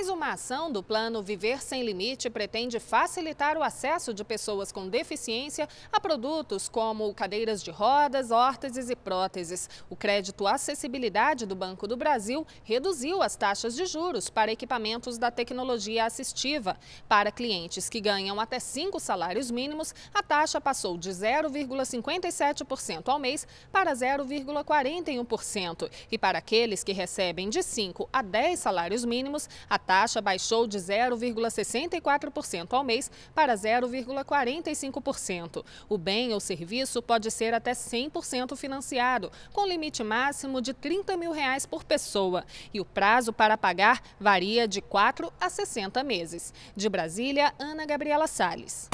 Mais uma ação do plano Viver Sem Limite pretende facilitar o acesso de pessoas com deficiência a produtos como cadeiras de rodas, órteses e próteses. O crédito Acessibilidade do Banco do Brasil reduziu as taxas de juros para equipamentos da tecnologia assistiva. Para clientes que ganham até cinco salários mínimos, a taxa passou de 0,57% ao mês para 0,41%. E para aqueles que recebem de 5 a 10 salários mínimos, a taxa baixou de 0,64% ao mês para 0,45%. O bem ou serviço pode ser até 100% financiado, com limite máximo de R$ 30 mil reais por pessoa. E o prazo para pagar varia de 4 a 60 meses. De Brasília, Ana Gabriela Salles.